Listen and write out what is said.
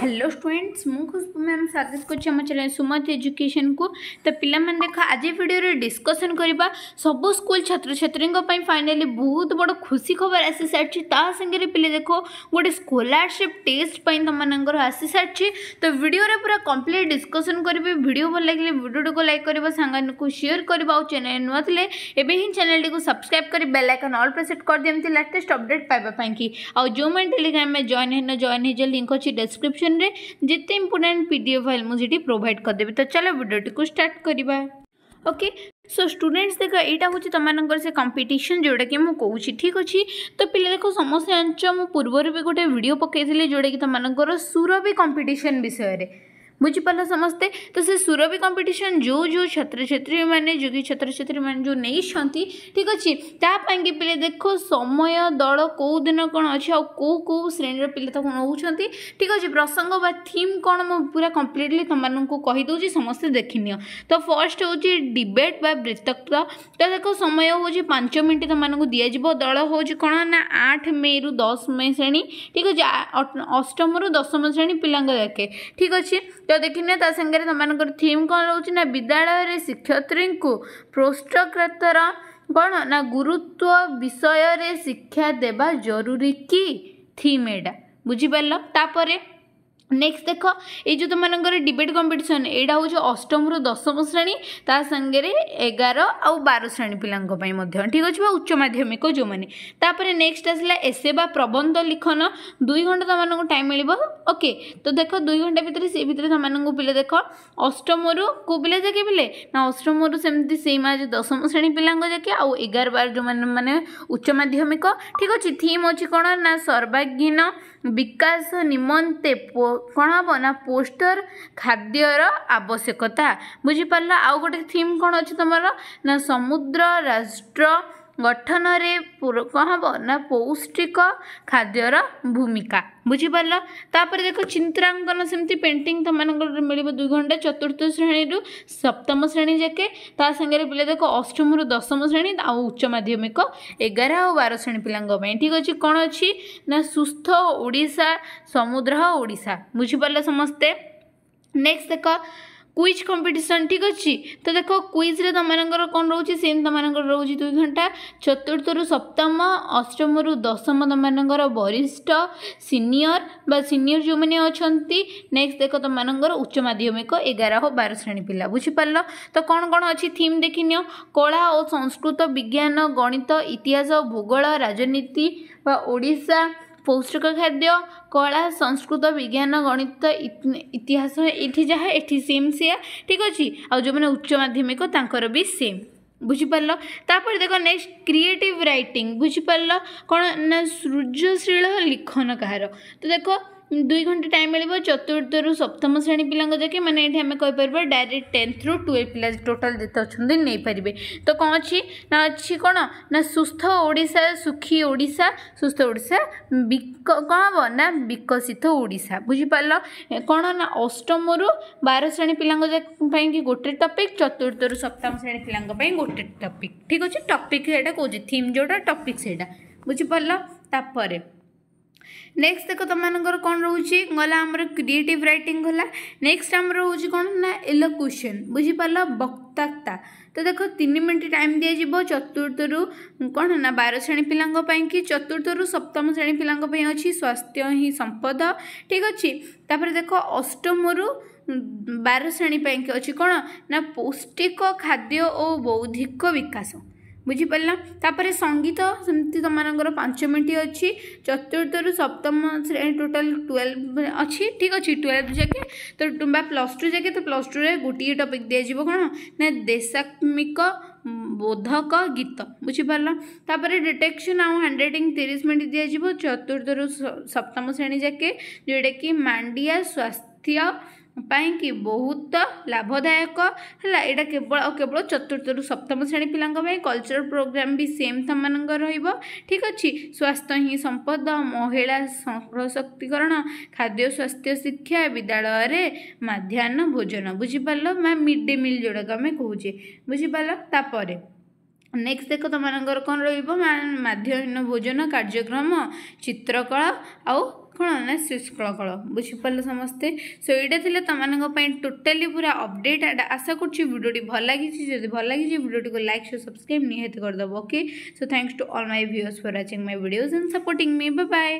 hello students मुझु ma'am स्वागत करमति education को तो पाने देख आज भिडियो डिस्कसन करवा सब स्कूल छात्र छात्री फाइनाली बहुत बड़ खुशी खबर आसी सारी तांगे पे देखो गोटे स्कलारशिप टेस्ट पर तुमर आसी सारी तो भिडियो पूरा कम्प्लीट डिस्कसन करी भिड भल लगे भिडियो लाइक कर सांगान को सेयर करवा चेल नुआ थे एवं ही चैनल को सब्सक्राइब कर बेल बेलैकन अल पर कर दिखती लाटेस्ट अपडेट पाइबापी आज जो मैंने टेलीग्राम में जॉन है जॉन हो लिंक अच्छी डेस्क्रिप्स रे जिते important P D F file ମୁଁ ସେଠି ପ୍ରୋଭାଇଡ଼ तो चलो ଚାଲ ଭିଡ଼ିଓଟିକୁ ଷ୍ଟାର୍ଟ କରିବା ओके सो स्टूडेंट्स देख यहाँ हूँ तुम से कंपिटन जोटा कि मुझे कौन ठीक अच्छे तो पिले देख समस्त जान मुझ पूर्व भी गोटे भिड पकई जोटा कि तुमको सुर भी कंपिटन विषय में बुझिपाल समस्ते तो से सुरभि कंपिटिशन जो जो छात्र छात्री मैंने जो कि छात्र छात्री मैंने जो नहीं ठीक अच्छे तापाई पे देख समय दल कौ दिन कौन अच्छे आउ कौ कौ श्रेणीर पिले नौ नौकर ठीक अच्छे प्रसंग व थीम कौन मुझे पूरा कम्प्लीटली तुमको कहीदे समस्ते देखनी तो फर्स्ट हूँ डिबेट बा बृत्तता तो देख समय हूँ पांच मिनट तुमको दिज्व दल हूँ कौन ना आठ मे रु दस मे श्रेणी ठीक अच्छे अष्टम रु दशम श्रेणी पिला ठीक अच्छे ତ ଦେଖିନେ ତା ସାଙ୍ଗରେ ସେମାନଙ୍କର ଥିମ୍ କ'ଣ ରହୁଛି ନା ବିଦ୍ୟାଳୟରେ ଶିକ୍ଷୟତ୍ରୀଙ୍କୁ ପୃଷ୍ଠକ୍ରେତର କ'ଣ ନା ଗୁରୁତ୍ୱ ବିଷୟରେ ଶିକ୍ଷା ଦେବା ଜରୁରୀ କି ଥିମ୍ ଏଇଟା ବୁଝିପାରିଲ ତାପରେ নেক্সট দেখ এই যে তোমাদের ডিবেট কম্পিটিশন এইটা হচ্ছে অষ্টমরু দশম শ্রেণী তা সাংে এগার আার শ্রেণী পিলাঙ্পাই ঠিক আছে বা উচ্চ মাধ্যমিক যে তাপরে নেক্সট আসলে এসে বা প্রবন্ধ লিখন দুই ঘন্টা তোমার টাইম মিলব ওকে তো দেখ দুই ঘন্টা ভিতরে সে ভিতরে তোমার পিলে দেখ অষ্টমরু কো পিলা যাকে পিলে না অষ্টমরু সেমতি সেই মাঝে দশম শ্রেণী পিলাঙ্ক যাকে আউ এগার বার যে মানে উচ্চ মাধ্যমিক ঠিক আছে থিম অছি কোণ না সর্বাঙ্গীন বিকাশ নিমন্তে କ'ଣ ହେବ ନା ପୋଷ୍ଟର ଖାଦ୍ୟର ଆବଶ୍ୟକତା ବୁଝିପାରିଲ ଆଉ ଗୋଟେ ଥିମ୍ କ'ଣ ଅଛି ତୁମର ନା ସମୁଦ୍ର ରାଷ୍ଟ୍ର ଗଠନରେ କ'ଣ ହେବ ନା ପୌଷ୍ଟିକ ଖାଦ୍ୟର ଭୂମିକା ବୁଝିପାରିଲ ତାପରେ ଦେଖ ଚିତ୍ରାଙ୍କନ ସେମିତି ପେଣ୍ଟିଂ ତମମାନଙ୍କର ମିଳିବ ଦୁଇ ଘଣ୍ଟା ଚତୁର୍ଥ ଶ୍ରେଣୀରୁ ସପ୍ତମ ଶ୍ରେଣୀ ଯାକେ ତା ସାଙ୍ଗରେ ପିଲା ଦେଖ ଅଷ୍ଟମରୁ ଦଶମ ଶ୍ରେଣୀ ଆଉ ଉଚ୍ଚ ମାଧ୍ୟମିକ ଏଗାର ଆଉ ବାର ଶ୍ରେଣୀ ପିଲାଙ୍କ ପାଇଁ ଠିକ୍ ଅଛି କ'ଣ ଅଛି ନା ସୁସ୍ଥ ଓଡ଼ିଶା ସମୁଦ୍ର ଓଡ଼ିଶା ବୁଝିପାରିଲ ସମସ୍ତେ ନେକ୍ସଟ ଦେଖ কুইজ কম্পিটিশন ঠিক অছি তো দেখ কুইজরে তোমার কম রয়েছে সেম তোমার রয়েছে দুই ঘন্টা চতুর্থ রু সপ্তম অষ্টম রু দশম তোমার বরিষ্ঠ সিনিয়র বা সিনিয়র যে অনেক নেক্সট দেখ তোমার উচ্চ মাধ্যমিক এগার ও বার শ্রেণী পিলা বুঝিপারল তো কম কম অছি থিম দেখি নিও কলা ও সংস্কৃত বিজ্ঞান গণিত ইতিহাস ভূগোল রাজনীতি বা ওড়িশা ପୌଷ୍ଟିକ ଖାଦ୍ୟ କଳା ସଂସ୍କୃତ ବିଜ୍ଞାନ ଗଣିତ ଇତିହାସ ଏଠି ଯାହା ଏଠି ସେମ୍ ସେୟା ଠିକ୍ ଅଛି ଆଉ ଯେଉଁମାନେ ଉଚ୍ଚ ମାଧ୍ୟମିକ ତାଙ୍କର ବି ସେମ୍ ବୁଝିପାରିଲ ତାପରେ ଦେଖ ନେକ୍ସଟ କ୍ରିଏଟିଭ୍ ରାଇଟିଂ ବୁଝିପାରିଲ କ'ଣ ନା ସୃଜନଶୀଳ ଲିଖନ କାହାର ତ ଦେଖ দুই ঘন্টা টাইম মিলব চতুর্থরু সপ্তম শ্রেণী পিলাঙ্ক যাকে মানে এটি আমি কইপার ডাইরেক্ট টেন্থ রু টুয়েলভ পিলা টোটাল যেতে অনেক নেইপারে তো কম অছি না অছি কোণ না সুস্থ ওড়িশা সুখী ওড়িশা সুস্থ ওড়িশা কম হব না বিকশিত ওড়িশা বুঝিপারল কোণ না অষ্টমরু বার শ্রেণী পিলাঙ্ক পাইকি গোটে টপিক চতুর্থরু সপ্তম শ্রেণী পিলাঙ্ক পাই গোটে টপিক ঠিক আছে টপিক সেটা কହୁছি থিম যেটা টপিক সেটা বুঝিপারল তাপরে ନେକ୍ସଟ ଦେଖ ତୁମମାନଙ୍କର କ'ଣ ରହୁଛି ଗଲା ଆମର କ୍ରିଏଟିଭ୍ ରାଇଟିଂ ଗଲା ନେକ୍ସଟ ଆମର ରହୁଛି କ'ଣ ନା ଇଲୋକ୍ୟୁସନ୍ ବୁଝିପାରିଲ ବକ୍ତାକ୍ତା ତ ଦେଖ ତିନି ମିନିଟ୍ ଟାଇମ୍ ଦିଆଯିବ ଚତୁର୍ଥରୁ କ'ଣ ନା ବାର ଶ୍ରେଣୀ ପିଲାଙ୍କ ପାଇଁ କି ଚତୁର୍ଥରୁ ସପ୍ତମ ଶ୍ରେଣୀ ପିଲାଙ୍କ ପାଇଁ ଅଛି ସ୍ୱାସ୍ଥ୍ୟ ହିଁ ସମ୍ପଦ ଠିକ୍ ଅଛି ତାପରେ ଦେଖ ଅଷ୍ଟମରୁ ବାର ଶ୍ରେଣୀ ପାଇଁକି ଅଛି କ'ଣ ନା ପୌଷ୍ଟିକ ଖାଦ୍ୟ ଓ ବୌଦ୍ଧିକ ବିକାଶ बुझीपर संगीत सेमती तुम पांच मिनट अच्छी चतुर्थ रु सप्तम श्रेणी टोटाल ट्वेल्व अच्छी ठीक अच्छे ट्वेल्व जाके तो प्लस टू जाके तो प्लस टू गोटे टपिक दिजो कौन ना देशात्मिक बोधक गीत बुझीपरलतापर डिटेक्शन आउ हैंडराइटिंग तीस मिनट दिजो चतुर्थ रु सप्तम श्रेणी जाके जोटा कि मांडिया स्वास्थ्य ପାଇଁକି ବହୁତ ଲାଭଦାୟକ ହେଲା ଏଇଟା କେବଳ ଆଉ କେବଳ ଚତୁର୍ଥରୁ ସପ୍ତମ ଶ୍ରେଣୀ ପିଲାଙ୍କ ପାଇଁ କଲଚରାଲ ପ୍ରୋଗ୍ରାମ୍ ବି ସେମ୍ ସେମାନଙ୍କର ରହିବ ଠିକ୍ ଅଛି ସ୍ୱାସ୍ଥ୍ୟ ହିଁ ସମ୍ପଦ ମହିଳା ସଶକ୍ତିକରଣ ଖାଦ୍ୟ ସ୍ୱାସ୍ଥ୍ୟ ଶିକ୍ଷା ବିଦ୍ୟାଳୟରେ ମାଧ୍ୟାହ୍ନ ଭୋଜନ ବୁଝିପାରିଲ ମା ମିଡ୍ ଡେ ମିଲ୍ ଯେଉଁଟାକୁ ଆମେ କହୁଛେ ବୁଝିପାରିଲ ତାପରେ ନେକ୍ସଟ ଦେଖ ତୁମମାନଙ୍କର କ'ଣ ରହିବ ମାଧ୍ୟାହ୍ନ ଭୋଜନ କାର୍ଯ୍ୟକ୍ରମ ଚିତ୍ରକଳା ଆଉ କ'ଣ ନା ଶୃଷ୍କଳ ବୁଝିପାରିଲ ସମସ୍ତେ ସୋ ଏଇଟା ଥିଲା ତୁମମାନଙ୍କ ପାଇଁ ଟୋଟାଲି ପୁରା ଅପଡ଼େଟ୍ ଆଶା କରୁଛି ଭିଡ଼ିଓଟି ଭଲ ଲାଗିଛି ଯଦି ଭଲ ଲାଗିଛି ଭିଡ଼ିଓଟିକୁ ଲାଇକ୍ ସୋ ସବସ୍କ୍ରାଇବ୍ ନିହାତି କରିଦେବ okay so thanks to all my viewers for watching my videos and supporting me bye